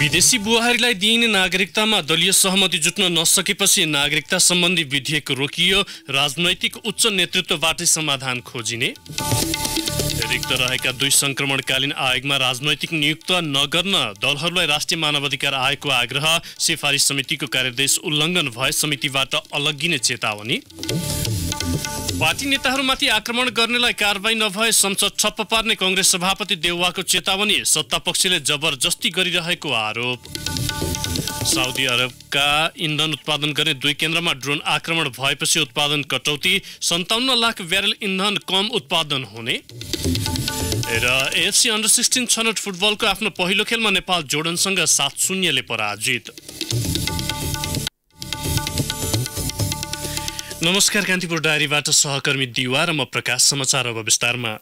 विदेशी बुहारीलाई दिइने नागरिकतामा दलीय सहमति जुट्न नसकेपछि नागरिकता सम्बन्धी विधेयक रोकियो राजनैतिक उच्च नेतृत्वबाटै समाधान खोजिने रिक्त रहेका दुई संक्रमणकालीन आयोगमा राजनैतिक नियुक्त नगर्न दलहरूलाई राष्ट्रिय मानवाधिकार आयोगको आग्रह सिफारिस समितिको कार्यदेश उल्लङ्घन भए समितिबाट अलगिने चेतावनी पार्टी नेताहरूमाथि आक्रमण गर्नेलाई कारवाही नभए संसद छप्प पार्ने कङ्ग्रेस सभापति देउवाको चेतावनी सत्तापक्षले जबरजस्ती गरिरहेको आरोप साउदी अरबका इन्धन उत्पादन गर्ने दुई केन्द्रमा ड्रोन आक्रमण भएपछि उत्पादन कटौती सन्ताउन्न लाख ब्यारेल इन्धन कम उत्पादन हुने र एएफसी अन्डर सिक्सटिन छनौट फुटबलको आफ्नो पहिलो खेलमा नेपाल जोर्डनसँग सात शून्यले पराजित नमस्कार कान्तिपुर डायरीबाट सहकर्मी दिवा र म प्रकाश समाचार अब विस्तारमा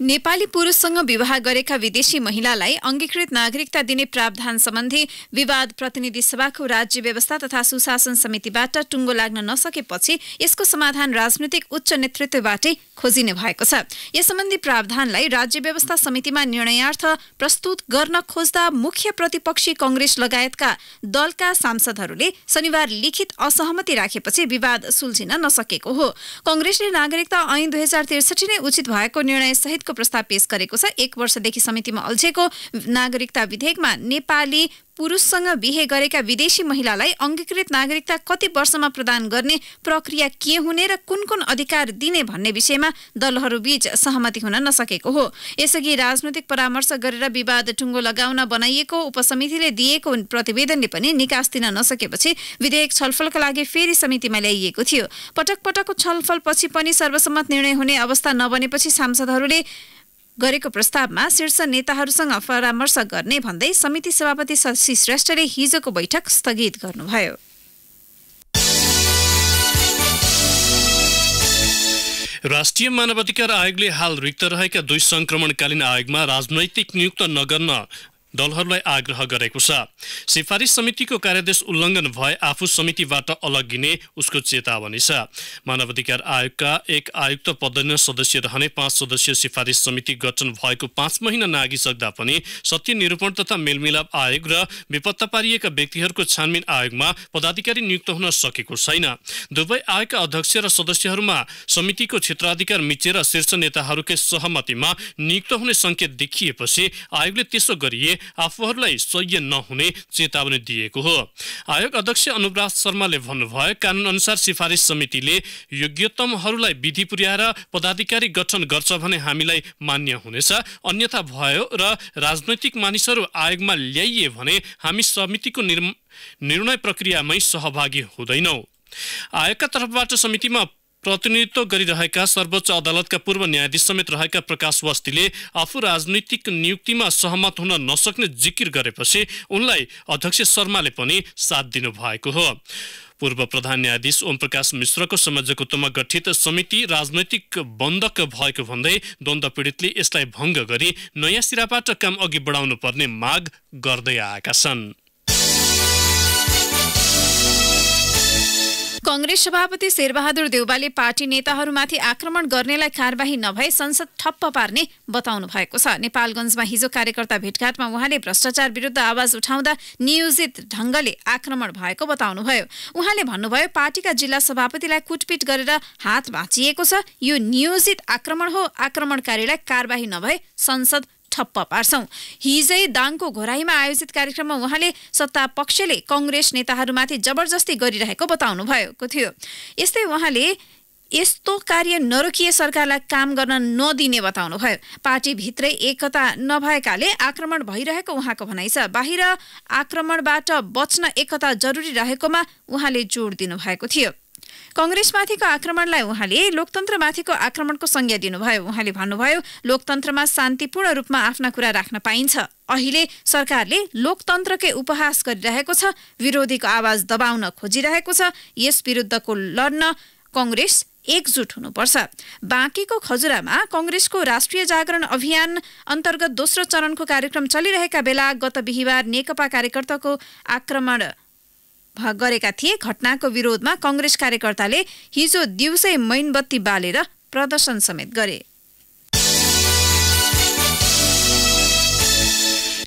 नेपाली पुरुषसँग विवाह गरेका विदेशी महिलालाई अङ्गीकृत नागरिकता दिने प्रावधान सम्बन्धी विवाद प्रतिनिधि सभाको राज्य व्यवस्था तथा सुशासन समितिबाट टुङ्गो लाग्न नसकेपछि यसको समाधान राजनीतिक उच्च नेतृत्वबाटै खोजिने भएको छ यस सम्बन्धी प्रावधानलाई राज्य व्यवस्था समितिमा निर्णयार्थ प्रस्तुत गर्न खोज्दा मुख्य प्रतिपक्षी कङ्ग्रेस लगायतका दलका सांसदहरूले शनिबार लिखित असहमति राखेपछि विवाद सुल्झिन नसकेको हो कङ्ग्रेसले नागरिकता ऐन दुई हजार त्रिसठी नै उचित भएको निर्णयसहित विधेयकको प्रस्ताव पेश गरेको छ एक वर्षदेखि समितिमा अल्झेको नागरिकता विधेयकमा नेपाली पुरुषसँग बिहे गरेका विदेशी महिलालाई अङ्गीकृत नागरिकता कति वर्षमा प्रदान गर्ने प्रक्रिया के हुने र कुन कुन अधिकार दिने भन्ने विषयमा दलहरूबीच सहमति हुन नसकेको हो यसअघि राजनैतिक परामर्श गरेर विवाद टुङ्गो लगाउन बनाइएको उपसमितिले दिएको प्रतिवेदनले पनि निकास दिन नसकेपछि विधेयक छलफलका लागि फेरि समितिमा ल्याइएको थियो पटक पटकको छलफलपछि पनि सर्वसम्मत निर्णय हुने अवस्था नबनेपछि सांसदहरूले गरेको प्रस्तावमा शीर्ष नेताहरूसँग परामर्श गर्ने भन्दै समिति सभापति शशि श्रेष्ठले हिजोको बैठक स्थगित गर्नुभयो राष्ट्रिय मानवाधिकार आयोगले हाल रिक्त रहेका दुई संक्रमणकालीन आयोगमा राजनैतिक नियुक्त नगर्न दलहरूलाई आग्रह गरेको छ सिफारिस समितिको कार्यादेश उल्लङ्घन भए आफू समितिबाट अलगिने उसको चेतावनी छ मानवाधिकार आयोगका एक आयुक्त पदन सदस्य रहने पाँच सदस्यीय सिफारिस समिति गठन भएको पाँच महिना नागिसक्दा पनि सत्य निरूपण तथा मेलमिलाप आयोग र बेपत्ता पारिएका व्यक्तिहरूको छानबिन आयोगमा पदाधिकारी नियुक्त हुन सकेको छैन दुवै आयोगका अध्यक्ष र सदस्यहरूमा समितिको क्षेत्राधिकार मिचेर शीर्ष नेताहरूकै सहमतिमा नियुक्त हुने सङ्केत देखिएपछि आयोगले त्यसो गरिए आफूहरूलाई सह्य नहुने चेतावनी दिएको हो आयोग अध्यक्ष अनुराज शर्माले भन्नुभयो कानुन अनुसार सिफारिस समितिले योग्यतमहरूलाई विधि पुर्याएर पदाधिकारी गठन गर्छ भने हामीलाई मान्य हुनेछ अन्यथा भयो र राजनैतिक मानिसहरू आयोगमा ल्याइए भने हामी समितिको निर्णय प्रक्रियामै सहभागी हुँदैनौँ आयोगका तर्फबाट समितिमा प्रतिनिधित्व गरिरहेका सर्वोच्च अदालतका पूर्व न्यायाधीश समेत रहेका प्रकाश वस्तीले आफू राजनीतिक नियुक्तिमा सहमत हुन नसक्ने जिकिर गरेपछि उनलाई अध्यक्ष शर्माले पनि साथ दिनुभएको हो पूर्व प्रधान न्यायाधीश ओमप्रकाश मिश्रको संयोजकत्वमा गठित समिति राजनैतिक बन्धक भएको भन्दै द्वन्द पीडितले यसलाई भङ्ग गरी नयाँ सिराबाट काम अघि बढाउनु पर्ने माग गर्दै आएका छन् कंग्रेस सभापति शेरबहादुर देवालले पार्टी नेताहरूमाथि आक्रमण गर्नेलाई कार्यवाही नभए संसद ठप्प पार्ने बताउनु भएको छ नेपालगञ्जमा हिजो कार्यकर्ता भेटघाटमा उहाँले भ्रष्टाचार विरुद्ध आवाज उठाउँदा नियोजित ढंगले आक्रमण भएको बताउनुभयो उहाँले भन्नुभयो पार्टीका जिल्ला सभापतिलाई कुटपिट गरेर हात भाँचिएको छ यो नियोजित आक्रमण हो आक्रमणकारीलाई कार्यवाही नभए संसद ठप्प पार्छौँ हिजै दाङको घोराईमा आयोजित कार्यक्रममा उहाँले सत्ता पक्षले कङ्ग्रेस नेताहरूमाथि जबरजस्ती गरिरहेको बताउनु भएको थियो यस्तै उहाँले यस्तो कार्य नरोकिए सरकारलाई काम गर्न नदिने बताउनुभयो पार्टीभित्रै एकता नभएकाले आक्रमण भइरहेको उहाँको भनाइ छ बाहिर आक्रमणबाट बच्न एकता जरुरी रहेकोमा उहाँले जोड दिनुभएको थियो कङ्ग्रेसमाथिको आक्रमणलाई उहाँले लोकतन्त्रमाथिको आक्रमणको संज्ञा दिनुभयो उहाँले भन्नुभयो लोकतन्त्रमा शान्तिपूर्ण रूपमा आफ्ना कुरा राख्न पाइन्छ अहिले सरकारले लोकतन्त्रकै उपहास गरिरहेको छ विरोधीको आवाज दबाउन खोजिरहेको छ यस विरुद्धको लड्न कङ्ग्रेस एकजुट हुनुपर्छ बाँकीको खजुरामा कङ्ग्रेसको राष्ट्रिय जागरण अभियान अन्तर्गत दोस्रो चरणको कार्यक्रम चलिरहेका बेला गत बिहिबार नेकपा कार्यकर्ताको आक्रमण गरेका थिए घटनाको विरोधमा कङ्ग्रेस कार्यकर्ताले हिजो दिउँसै मैनबत्ती बालेर प्रदर्शन समेत गरे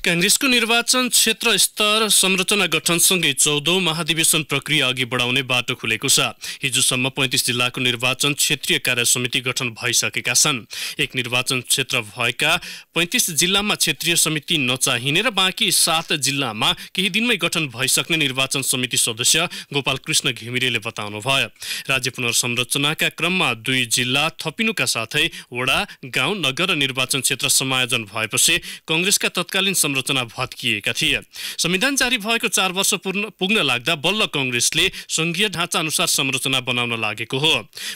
काङ्ग्रेसको निर्वाचन क्षेत्र स्तर संरचना गठनसँगै चौधौं महाधिवेशन प्रक्रिया अघि बढाउने बाटो खुलेको छ हिजोसम्म पैँतिस जिल्लाको निर्वाचन क्षेत्रीय कार्य समिति गठन भइसकेका छन् एक निर्वाचन क्षेत्र भएका पैँतिस जिल्लामा क्षेत्रीय समिति नचाहिने र बाँकी सात जिल्लामा केही दिनमै गठन भइसक्ने निर्वाचन समिति सदस्य गोपाल कृष्ण घिमिरेले बताउनुभयो राज्य पुनर्संरचनाका क्रममा दुई जिल्ला थपिनुका साथै वडा गाउँ नगर र निर्वाचन क्षेत्र समायोजन भएपछि कङ्ग्रेसका तत्कालीन संरचना भत्किएका थिए संविधान जारी भएको चार वर्ष पूर्ण पुग्न लाग्दा बल्ल कङ्ग्रेसले सङ्घीय ढाँचा अनुसार संरचना बनाउन लागेको हो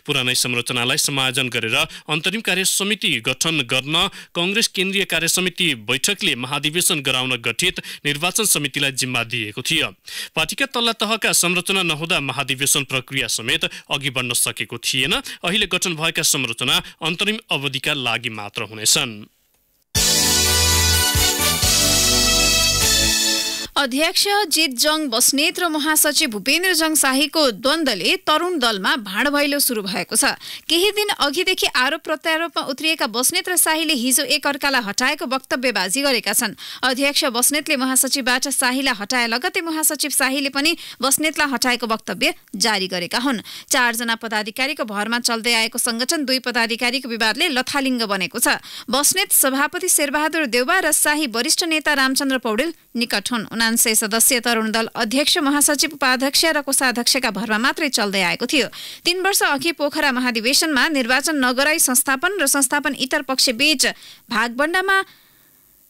पुरानै संरचनालाई समायोजन गरेर अन्तरिम कार्य समिति गठन गर्न कङ्ग्रेस केन्द्रीय कार्य समिति बैठकले महाधिवेशन गराउन गठित निर्वाचन समितिलाई जिम्मा दिएको थियो पार्टीका तल्ला तहका संरचना नहुँदा महाधिवेशन प्रक्रिया समेत अघि बढ्न सकेको थिएन अहिले गठन भएका संरचना अन्तरिम अवधिका लागि मात्र हुनेछन् अध्यक्ष जित जङ बस्नेत र महासचिव भूपेन्द्र जङ शाहीको द्वन्दले तरुण दलमा भाँड भैलो सुरु भएको छ केही दिन अघिदेखि आरोप प्रत्यारोपमा उत्रिएका बस्नेत र शाहीले हिजो एकअर्कालाई हटाएको वक्तव्यबाजी गरेका छन् अध्यक्ष बस्नेतले महासचिवबाट शाहीलाई हटाए लगतै महासचिव शाहीले पनि बस्नेतलाई हटाएको वक्तव्य जारी गरेका हुन् चारजना पदाधिकारीको भरमा चल्दै आएको संगठन दुई पदाधिकारीको विवादले लथालिङ्ग बनेको छ बस्नेत सभापति शेरबहादुर देउबा र शाही वरिष्ठ नेता रामचन्द्र पौडेल निकट हुन् सय सदस्य तरुण दल अध्यक्ष महासचिव उपाध्यक्ष र कोषाध्यक्षका भरमा मात्रै चल्दै आएको थियो तीन वर्ष अघि पोखरा महाधिवेशनमा निर्वाचन नगराई संस्थापन र संस्थापन इतर पक्ष बीच भागबण्डामा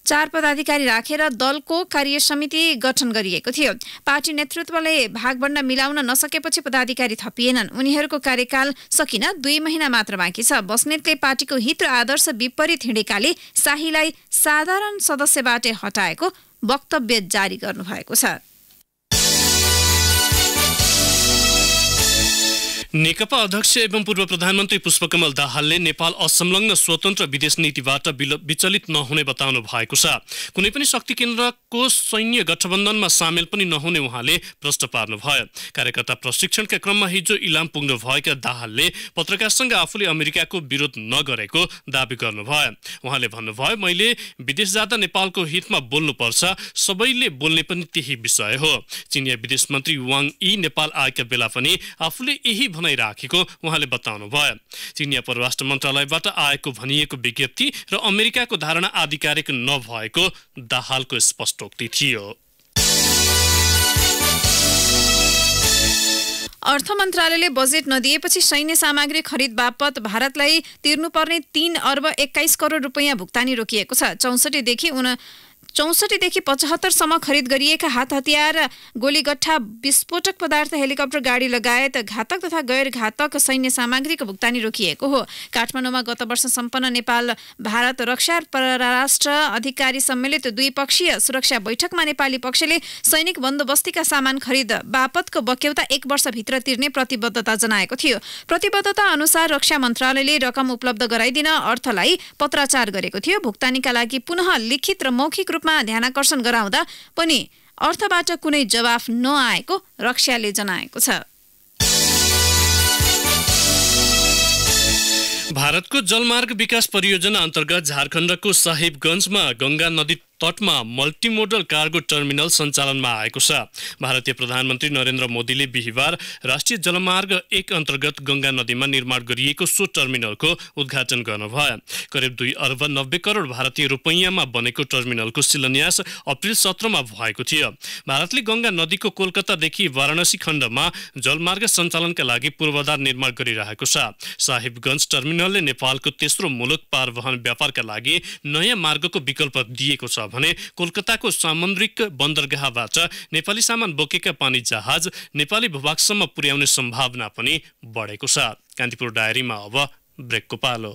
चार पदाधिकारी राखेर रा दलको कार्य समिति गठन गरिएको थियो पार्टी नेतृत्वले भागबण्डा मिलाउन नसकेपछि पदाधिकारी थपिएनन् उनीहरूको कार्यकाल सकिन दुई महिना मात्र बाँकी छ बस्नेतले पार्टीको हित र आदर्श विपरीत हिँडेकाले शाहीलाई साधारण सदस्यबाट हटाएको वक्तव्य जारी गर्नुभएको छ नेकपा अध्यक्ष एवं पूर्व प्रधानमन्त्री पुष्पकमल दाहालले नेपाल असंलग्न स्वतन्त्र विदेश नीतिबाट विचलित नहुने बताउनु भएको छ कुनै पनि शक्ति केन्द्रको सैन्य गठबन्धनमा सामेल पनि नहुने उहाँले प्रश्न पार्नुभयो कार्यकर्ता प्रशिक्षणका क्रममा हिजो इलाम पुग्नुभएका दाहालले पत्रकारसँग आफूले अमेरिकाको विरोध नगरेको दावी गर्नुभयो उहाँले भन्नुभयो मैले विदेश जाँदा नेपालको हितमा बोल्नुपर्छ सबैले बोल्ने पनि त्यही विषय हो चिनिया विदेश मन्त्री वाङ यी नेपाल आएका बेला पनि आफूले यही नै राखेको उहाँले बताउनु भयो चिनिया परराष्ट्र मन्त्रालयबाट आएको भनिएको विज्ञप्ति र अमेरिकाको धारणा आधिकारिक नभएको दाहालको स्पष्टोक्ति थियो अर्थ मन्त्रालयले बजेट नदिएपछि सैन्य सामग्री खरिद बापत भारतलाई तिर्नुपर्ने तीन अर्ब एक्काइस करोड रुपियाँ भुक्तानी रोकिएको छ चौसठीदेखि उन चौसठीदेखि पचहत्तरसम्म खरिद गरिएका हात हतियार गोलीगठा विस्फोटक पदार्थ हेलिकप्टर गाडी लगायत घातक तथा गैर घातक सैन्य सामग्रीको भुक्तानी रोकिएको हो काठमाडौँमा गत वर्ष सम्पन्न नेपाल भारत रक्षा परराष्ट्र अधिकारी सम्मेलित द्विपक्षीय सुरक्षा बैठकमा नेपाली पक्षले सैनिक बन्दोबस्तीका सामान खरिद बापतको बक्यौता एक वर्षभित्र तिर्ने प्रतिबद्धता जनाएको थियो प्रतिबद्धता अनुसार रक्षा मन्त्रालयले रकम उपलब्ध गराइदिन अर्थलाई पत्राचार गरेको थियो भुक्तानीका लागि पुनः लिखित र मौखिक रूपमा ध्यानाकर्षण गराउँदा पनि अर्थबाट कुनै जवाफ नआएको रक्षाले जनाएको छ भारतको जलमार्ग विकास परियोजना अन्तर्गत झारखण्डको साहिबगञ्जमा गङ्गा नदी तटमा मल्टिमोडल कार्गो टर्मिनल सञ्चालनमा आएको छ भारतीय प्रधानमन्त्री नरेन्द्र मोदीले बिहिबार राष्ट्रिय जलमार्ग एक अन्तर्गत गङ्गा नदीमा निर्माण गरिएको सो टर्मिनलको उद्घाटन गर्नुभयो करिब दुई अर्ब नब्बे करोड भारतीय रुपैयाँमा बनेको टर्मिनलको शिलान्यास अप्रेल सत्रमा भएको थियो भारतले गङ्गा नदीको कोलकातादेखि वाराणसी खण्डमा जलमार्ग सञ्चालनका लागि पूर्वाधार निर्माण गरिरहेको छ साहिबगञ्ज टर्मिनलले नेपालको तेस्रो मुलुक पारवहन व्यापारका लागि नयाँ मार्गको विकल्प दिएको छ भने कोलकाताको सामुद्रिक बन्दरगाहबाट नेपाली सामान बोकेका पानी जहाज नेपाली भूभागसम्म पुर्याउने सम्भावना पनि बढेको छ कान्तिपुर डायरीमा अब ब्रेकको पालो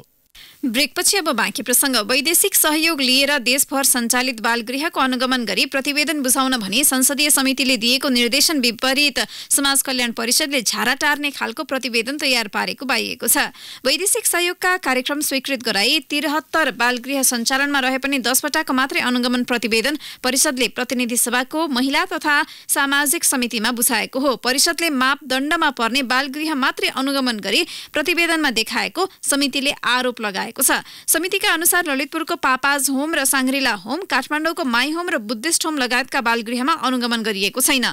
ब्रेकपछि अब बाँकी प्रसङ्ग वैदेशिक सहयोग लिएर देशभर सञ्चालित बालगृहको अनुगमन गरी प्रतिवेदन बुझाउन भने संसदीय समितिले दिएको निर्देशन विपरीत समाज कल्याण परिषदले झारा टार्ने खालको प्रतिवेदन तयार पारेको पाइएको छ वैदेशिक सहयोगका कार्यक्रम स्वीकृत गराई त्रिहत्तर बालगृह सञ्चालनमा रहे पनि दसवटाको मात्रै अनुगमन प्रतिवेदन परिषदले प्रतिनिधि सभाको महिला तथा सामाजिक समितिमा बुझाएको हो परिषदले मापदण्डमा पर्ने बालगृह मात्रै अनुगमन गरी प्रतिवेदनमा देखाएको समितिले आरोप लगाएको छ समितिका अनुसार ललितपुरको पापाज होम र साङ्ग्रिला होम काठमाडौँको माई होम र बुद्धिस्ट होम लगायतका बालगृहमा अनुगमन गरिएको छैन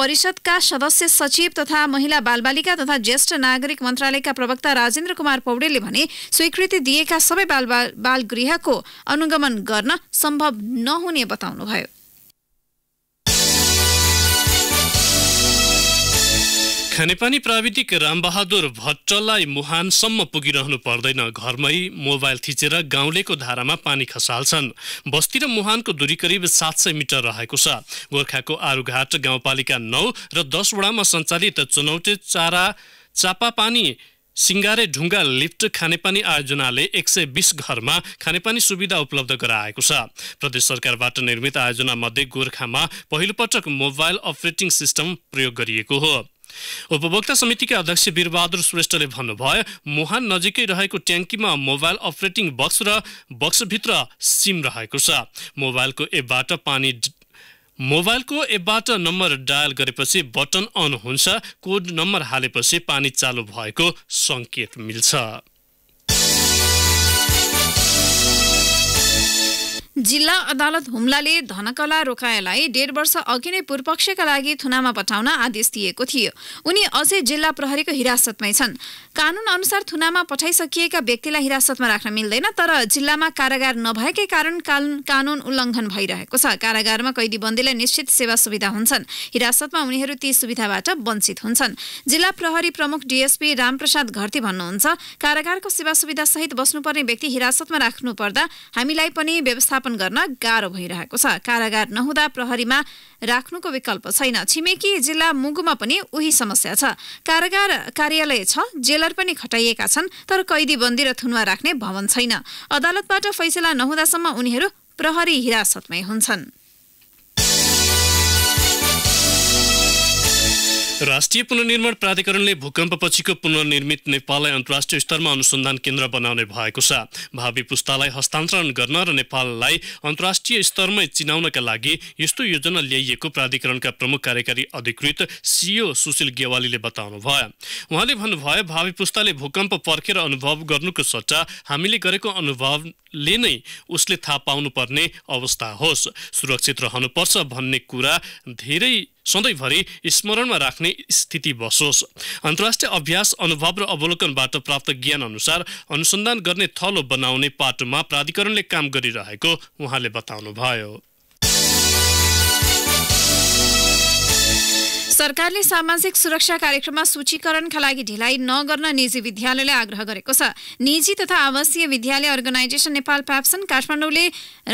परिषदका सदस्य सचिव तथा महिला बालबालिका तथा ज्येष्ठ नागरिक मन्त्रालयका प्रवक्ता राजेन्द्र कुमार पौडेलले भने स्वीकृति दिएका सबै बाल बालगृहको अनुगमन गर्न सम्भव नहुने बताउनुभयो खानेपानी प्राविधिक रामबहादुर भट्टलाई मुहानसम्म पुगिरहनु पर्दैन घरमै मोबाइल थिचेर गाउँलेको धारामा पानी खसाल्छन् बस्ती र मुहानको दूरी करिब सात सय मिटर रहेको छ गोर्खाको आरुघाट गाउँपालिका नौ र दसवटामा सञ्चालित चुनौती चारा चापापानी सिङ्गारे ढुङ्गा लिफ्ट खानेपानी आयोजनाले एक सय बिस घरमा खानेपानी सुविधा उपलब्ध गराएको छ प्रदेश सरकारबाट निर्मित आयोजना मध्ये गोर्खामा पहिलोपटक मोबाइल अपरेटिङ सिस्टम प्रयोग गरिएको हो उपभोक्ता समितिका अध्यक्ष वीरबहादुर श्रेष्ठले भन्नुभयो मुहान नजिकै रहेको ट्याङ्कीमा मोबाइल अपरेटिङ बक्स र बक्सभित्र सिम रहेको छ मोबाइलको एपबाट पानी मोबाइलको एपबाट नम्बर डायल गरेपछि बटन अन हुन्छ कोड नम्बर हालेपछि पानी चालु भएको सङ्केत मिल्छ जिल्ला अदालत हुम्लाले धनकला रोकायालाई डेढ वर्ष अघि नै पूर्वपक्षका लागि थुनामा पठाउन आदेश दिएको थियो उनी अझै जिल्ला प्रहरीको हिरासतमै छन् कानुन अनुसार थुनामा पठाइसकिएका व्यक्तिलाई हिरासतमा राख्न मिल्दैन तर जिल्लामा कारागार नभएकै कारण कानुन उल्लङ्घन भइरहेको छ कारागारमा कैदी बन्दीलाई निश्चित सेवा सुविधा हुन्छन् हिरासतमा उनीहरू ती सुविधाबाट वञ्चित हुन्छन् जिल्ला प्रहरी प्रमुख डिएसपी रामप्रसाद घरती भन्नुहुन्छ कारागारको सेवा सुविधासहित बस्नुपर्ने व्यक्ति हिरासतमा राख्नु पर्दा हामीलाई पनि व्यवस्थापन स्थापन गर्न गाह्रो भइरहेको छ कारागार नहुँदा प्रहरीमा राख्नुको विकल्प छैन छिमेकी जिल्ला मुगुमा पनि उही समस्या छ कारागार कार्यालय छ जेलर पनि खटाइएका छन् तर कैदी बन्दी र थुनुवा राख्ने भवन छैन अदालतबाट फैसला नहुँदासम्म उनीहरू प्रहरी हिरासतमै हुन्छन् राष्ट्रिय पुनर्निर्माण प्राधिकरणले भूकम्पपछिको पुनर्निर्मित नेपाललाई अन्तर्राष्ट्रिय स्तरमा अनुसन्धान केन्द्र बनाउने भएको छ भावी पुस्तालाई हस्तान्तरण गर्न र नेपाललाई अन्तर्राष्ट्रिय स्तरमै चिनाउनका लागि यस्तो योजना ल्याइएको प्राधिकरणका प्रमुख कार्यकारी अधिकृत सिओ सुशील गेवालीले बताउनु भयो उहाँले भन्नुभयो भावी पुस्ताले भूकम्प पर्खेर अनुभव गर्नुको सट्टा हामीले गरेको अनुभवले नै उसले थाहा पाउनुपर्ने अवस्था होस् सुरक्षित रहनुपर्छ भन्ने कुरा धेरै सधैँभरि स्मरणमा राख्ने स्थिति बसोस् अन्तर्राष्ट्रिय अभ्यास अनुभव र अवलोकनबाट प्राप्त ज्ञान अनुसार अनुसन्धान गर्ने थलो बनाउने पाटोमा प्राधिकरणले काम गरिरहेको उहाँले बताउनुभयो सरकारले सामाजिक सुरक्षा कार्यक्रममा सूचीकरणका लागि ढिलाइ नगर्न निजी विद्यालयले आग्रह गरेको छ निजी तथा आवासीय विद्यालय अर्गनाइजेसन नेपाल प्याप्सन काठमाडौँले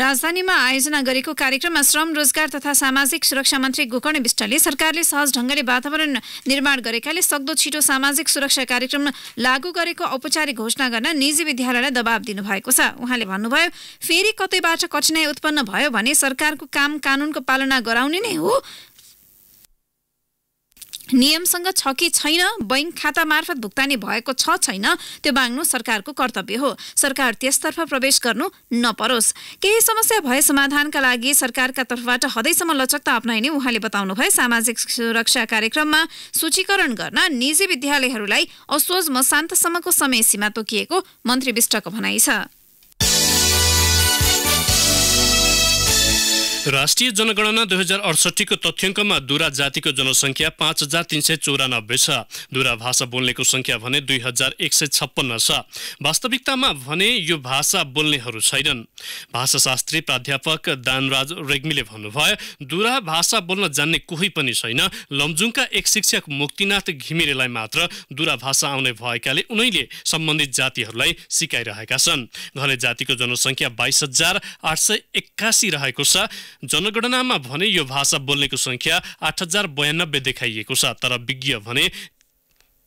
राजधानीमा आयोजना गरेको कार्यक्रममा श्रम रोजगार तथा सामाजिक सुरक्षा मन्त्री गोकर्ण विष्टले सरकारले सहज ढङ्गले वातावरण निर्माण गरेकाले सक्दो छिटो सामाजिक सुरक्षा कार्यक्रम लागू गरेको औपचारिक घोषणा गर्न निजी विद्यालयलाई दबाब दिनुभएको छ उहाँले भन्नुभयो फेरि कतैबाट कठिनाई उत्पन्न भयो भने सरकारको काम कानुनको पालना गराउने नै हो नियमसँग छ कि छैन बैङ्क खाता मार्फत भुक्तानी भएको छ छैन त्यो माग्नु सरकारको कर्तव्य हो सरकार त्यसतर्फ प्रवेश गर्नु नपरोस् केही समस्या भए समाधानका लागि सरकारका तर्फबाट हदैसम्म लचकता अप्नाइने उहाँले बताउनुभयो सामाजिक सुरक्षा कार्यक्रममा सूचीकरण गर्न निजी विद्यालयहरूलाई असोज म शान्तसम्मको समय सीमा तोकिएको मन्त्री विष्टको भनाइ छ राष्ट्रिय जनगणना दुई हजार अडसठीको तथ्याङ्कमा दुरा जातिको जनसङ्ख्या पाँच हजार तिन सय चौरानब्बे छ दुरा भाषा बोल्नेको सङ्ख्या भने दुई हजार एक सय छप्पन्न छ वास्तविकतामा भने यो भाषा बोल्नेहरू छैनन् भाषाशास्त्री प्राध्यापक दानराज रेग्मीले भन्नुभयो दुरा भाषा बोल्न जान्ने कोही पनि छैन लमजुङका एक शिक्षक मुक्तिनाथ घिमिरेलाई मात्र दुरा भाषा आउने भएकाले उनैले सम्बन्धित जातिहरूलाई सिकाइरहेका छन् घले जातिको जनसङ्ख्या बाइस हजार आठ सय एक्कासी रहेको छ जनगणनामा भने यो भाषा बोल्नेको संख्या आठ हजार बयानब्बे देखाइएको छ तर विज्ञ भने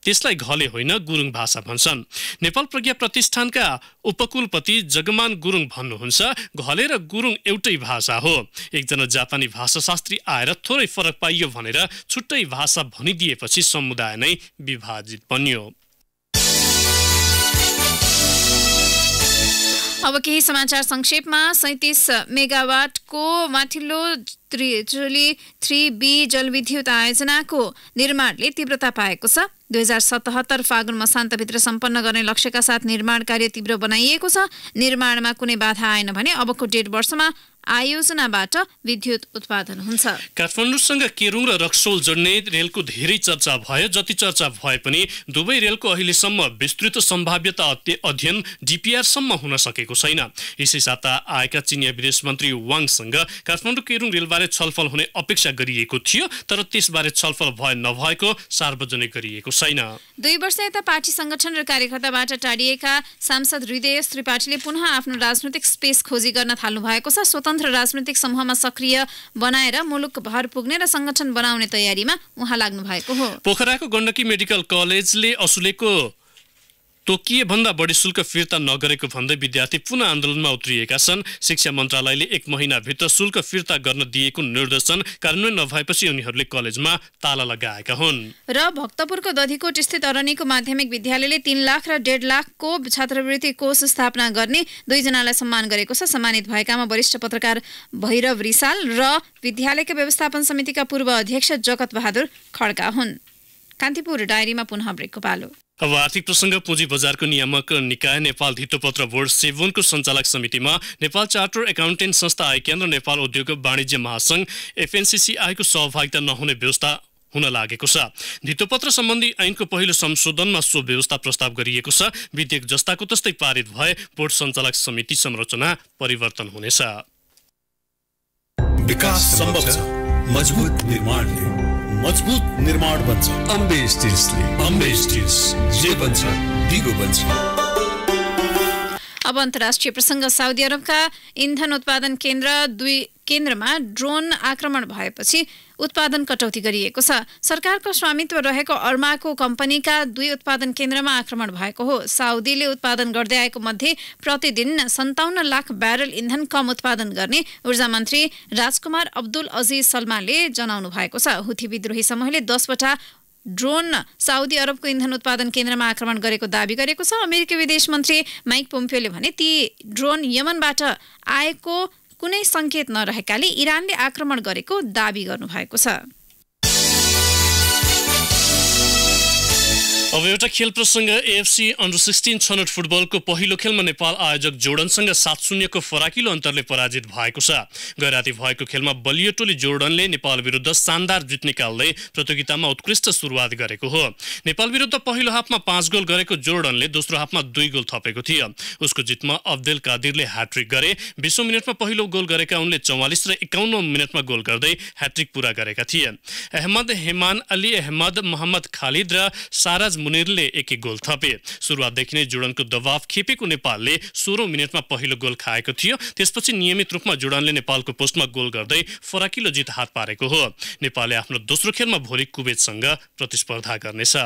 त्यसलाई घले होइन गुरुङ भाषा भन्छन् नेपाल प्रज्ञा प्रतिष्ठानका उपकुलपति जगमान गुरुङ भन्नुहुन्छ घले र गुरुङ एउटै भाषा हो एकजना जापानी भाषाशास्त्री आएर थोरै फरक पाइयो भनेर छुट्टै भाषा भनिदिएपछि समुदाय नै विभाजित बन्यो अब केही समाचार संक्षेपमा सैतिस मेगावाटको माथिल्लो त्रिचुली थ्री बी जलविद्युत आयोजनाको निर्माणले तीव्रता पाएको छ दुई हजार सतहत्तर फागुन मसान्तभित्र सम्पन्न गर्ने लक्ष्यका साथ निर्माण कार्य तीव्र बनाइएको छ निर्माणमा कुनै बाधा आएन भने अबको डेढ वर्षमा आयोजनाबाट विद्युत उत्पादन हुन्छ काठमाडौँसँग केरुङ र रक्सोल जोड्ने रेलको धेरै चर्चा भयो जति चर्चा भए पनि दुवै रेलको अहिलेसम्म विस्तृत सम्भाव्यता अध्ययन डिपिआरसम्म हुन सकेको छैन यसै साता आएका चिनिया विदेश मन्त्री वाङसँग काठमाडौँ केरुङ रेलबारे छलफल हुने अपेक्षा गरिएको थियो तर त्यसबारे छलफल भए नभएको सार्वजनिक गरिएको छ छैन दुई वर्ष यता पार्टी संगठन र कार्यकर्ताबाट टाढिएका सांसद हृदय त्रिपाठीले पुनः आफ्नो राजनैतिक स्पेस खोजी गर्न थाल्नु भएको छ स्वतन्त्र राजनैतिक समूहमा सक्रिय बनाएर मुलुक भर पुग्ने र संगठन बनाउने तयारीमा उहाँ लाग्नु भएको हो पोखराको गण्डकी मेडिकल कलेजले असुलेको तोकिएभन्दा बढी शुल्क फिर्ता नगरेको भन्दै विद्यार्थी पुनः आन्दोलनमा उत्रिएका छन् शिक्षा मन्त्रालयले एक महिनाभित्र शुल्क फिर्ता गर्न दिएको निर्देशन कार्यान्वयन नभएपछि उनीहरूले कलेजमा ताला लगाएका हुन् र भक्तपुरको दधिकोट स्थित अरणीको माध्यमिक विद्यालयले तीन लाख र डेढ लाखको छात्रवृत्ति कोष स्थापना गर्ने दुईजनालाई सम्मान गरेको छ सम्मानित भएकामा वरिष्ठ पत्रकार भैरव रिसाल र विद्यालयका व्यवस्थापन समितिका पूर्व अध्यक्ष जगत बहादुर खड्का हुन् कान्तिपुर डायरीमा पुनः ब्रेकको पालो अब आर्थिक प्रसङ्ग पुँजी बजारको नियामक निकाय नेपाल धितोपत्र बोर्ड सेभुनको सञ्चालक समितिमा नेपाल चार्टर एकाउन्टेन्ट संस्था केन्द्र नेपाल उद्योग वाणिज्य महासङ्घ एफएनसिसिआईको सहभागिता नहुने व्यवस्था हुन लागेको छ धितोपत्र सम्बन्धी ऐनको पहिलो संशोधनमा सो व्यवस्था प्रस्ताव गरिएको छ विधेयक जस्ताको तस्तै पारित भए बोर्ड सञ्चालक समिति संरचना परिवर्तन हुनेछ विकास सम्भव मजबुत निर्माणले मजबुत निर्माण बन्छ अम्बे स्टिल्सले अम्बे स्टिल्स जे बन्छ दिगो बन्छ अब अन्तर्राष्ट्रिय प्रसङ्ग साउदी अरबका इन्धन उत्पादन केन्द्र दुई केन्द्रमा ड्रोन आक्रमण भएपछि उत्पादन कटौती गरिएको छ सरकारको स्वामित्व रहेको अर्माको कम्पनीका दुई उत्पादन केन्द्रमा आक्रमण भएको हो साउदीले उत्पादन गर्दै आएको मध्ये प्रतिदिन सन्ताउन्न लाख ब्यारल इन्धन कम उत्पादन गर्ने ऊर्जा मन्त्री राजकुमार अब्दुल अजीज सलमाले जनाउनु भएको छ हुथी विद्रोही समूहले दसवटा ड्रोन साउदी अरबको इन्धन उत्पादन केन्द्रमा आक्रमण गरेको दावी गरेको छ अमेरिकी विदेश मन्त्री माइक पोम्पियोले भने ती ड्रोन यमनबाट आएको कुनै सङ्केत नरहेकाले इरानले आक्रमण गरेको दावी गर्नुभएको छ अब एउटा खेल प्रसङ्ग एएफसी अन्डर सिक्सटिन छनौट फुटबलको पहिलो खेलमा नेपाल आयोजक जोर्डनसँग सात शून्यको फराकिलो अन्तरले पराजित भएको छ गैराती भएको खेलमा बलियो टोली जोर्डनले नेपाल विरुद्ध शानदार जित निकाल्दै प्रतियोगितामा उत्कृष्ट सुरुवात गरेको हो नेपाल विरुद्ध पहिलो हाफमा पाँच गोल गरेको जोर्डनले दोस्रो हाफमा दुई गोल थपेको थियो उसको जितमा अब्देल कादिरले ह्याट्रिक गरे बिसौँ मिनटमा पहिलो गोल गरेका उनले चौवालिस र एकाउन्न मिनटमा गोल गर्दै ह्याट्रिक पुरा गरेका थिए अहमद हेमान अली अहमद मोहम्मद खालिद र साराज मुनिरले एक एक गोल थपे सुरुवातदेखि नै जुडनको दबाव खेपेको नेपालले सोह्रौँ मिनटमा पहिलो गोल खाएको थियो त्यसपछि नियमित रूपमा जुडनले नेपालको पोस्टमा गोल गर्दै फराकिलो जित हात पारेको हो नेपालले आफ्नो दोस्रो खेलमा भोलि कुवेतसँग प्रतिस्पर्धा गर्नेछ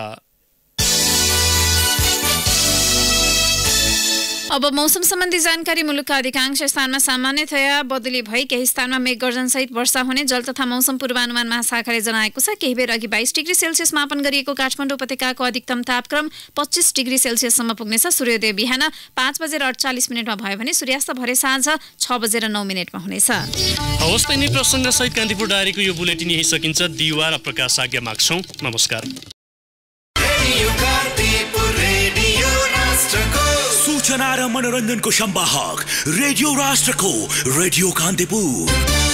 अब मौसम सम्बन्धी जानकारी मुलुकका अधिकांश स्थानमा सामान्यतया बदली भई केही स्थानमा मेघगर्जनसहित वर्षा हुने जल तथा मौसम पूर्वानुमान महाशाखाले जनाएको छ केही बेर अघि बाइस डिग्री सेल्सियस मापन गरिएको काठमाडौँ उपत्यकाको अधिकतम तापक्रम पच्चिस डिग्री सेल्सियससम्म पुग्नेछ सूर्योदय बिहान पाँच बजेर अडचालिस मिनटमा भयो भने सूर्यास्त भरे साँझ छ बजेर नौ मिनटमा हुनेछ हवस् सहित कान्तिपुर डायरीको यो बुलेटिन यही सकिन्छ दिवा प्रकाश आज्ञा नमस्कार सूचना मनोरंजन को शंबा रेडियो राष्ट्र को रेडियो कांतिपुर